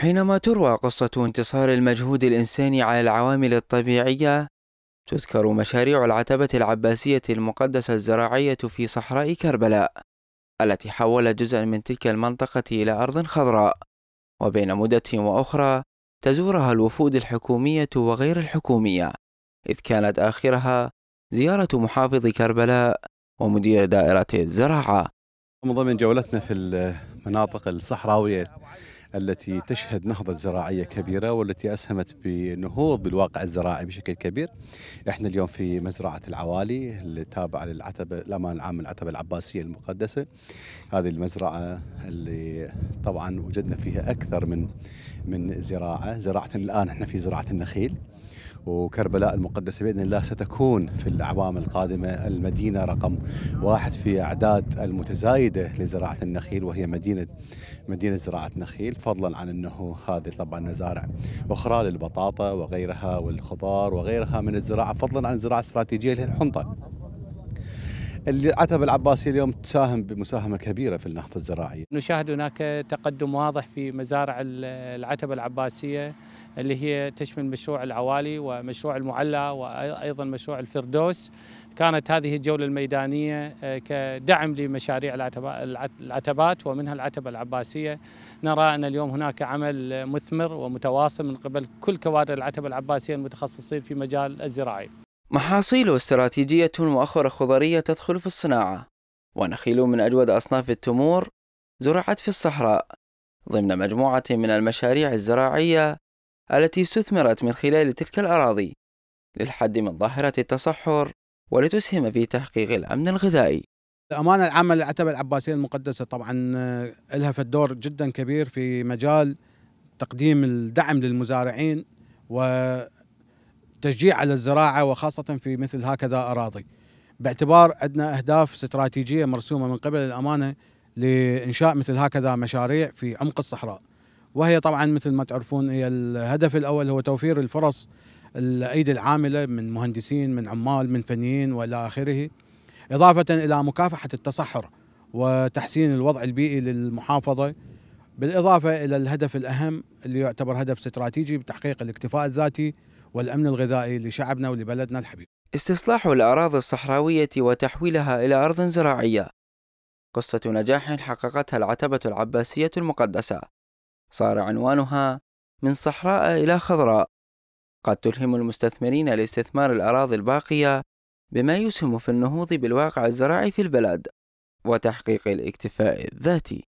حينما تروى قصة انتصار المجهود الإنساني على العوامل الطبيعية تذكر مشاريع العتبة العباسية المقدسة الزراعية في صحراء كربلاء التي حولت جزءا من تلك المنطقة إلى أرض خضراء وبين مدة وأخرى تزورها الوفود الحكومية وغير الحكومية إذ كانت آخرها زيارة محافظ كربلاء ومدير دائرة الزراعة من ضمن جولتنا في المناطق الصحراوية التي تشهد نهضة زراعية كبيرة والتي أسهمت بنهوض بالواقع الزراعي بشكل كبير إحنا اليوم في مزرعة العوالي اللي تابعة للعتبة الأمان العام العتبة العباسية المقدسة هذه المزرعة اللي طبعا وجدنا فيها أكثر من من زراعة زراعة الآن إحنا في زراعة النخيل وكربلاء المقدسة بإذن الله ستكون في الأعوام القادمة المدينة رقم واحد في أعداد المتزايدة لزراعة النخيل وهي مدينة مدينة زراعة نخيل فضلا عن أنه هذه طبعا مزارع أخرى للبطاطا وغيرها والخضار وغيرها من الزراعة فضلا عن الزراعة الاستراتيجية للحنطة العتبة العباسية اليوم تساهم بمساهمة كبيرة في النهضة الزراعية نشاهد هناك تقدم واضح في مزارع العتبة العباسية اللي هي تشمل مشروع العوالي ومشروع المعلى وأيضا مشروع الفردوس كانت هذه الجولة الميدانية آه، كدعم لمشاريع العتبات ومنها العتبة العباسية نرى أن اليوم هناك عمل مثمر ومتواصل من قبل كل كوادر العتبة العباسية المتخصصين في مجال الزراعي محاصيل استراتيجية وأخرى خضرية تدخل في الصناعة ونخيل من أجود أصناف التمور زرعت في الصحراء ضمن مجموعة من المشاريع الزراعية التي استثمرت من خلال تلك الأراضي للحد من ظاهرة التصحر ولتسهم في تحقيق الأمن الغذائي الأمانة العامة للعتبة العباسية المقدسة طبعا آه، لها الدور جدا كبير في مجال تقديم الدعم للمزارعين و تشجيع على الزراعه وخاصه في مثل هكذا اراضي باعتبار عندنا اهداف استراتيجيه مرسومه من قبل الامانه لانشاء مثل هكذا مشاريع في عمق الصحراء وهي طبعا مثل ما تعرفون هي الهدف الاول هو توفير الفرص الايدي العامله من مهندسين من عمال من فنيين والى اخره اضافه الى مكافحه التصحر وتحسين الوضع البيئي للمحافظه بالاضافه الى الهدف الاهم اللي يعتبر هدف استراتيجي بتحقيق الاكتفاء الذاتي والأمن الغذائي لشعبنا ولبلدنا الحبيب استصلاح الأراضي الصحراوية وتحويلها إلى أرض زراعية قصة نجاح حققتها العتبة العباسية المقدسة صار عنوانها من صحراء إلى خضراء قد تلهم المستثمرين لاستثمار الأراضي الباقية بما يسهم في النهوض بالواقع الزراعي في البلد وتحقيق الاكتفاء الذاتي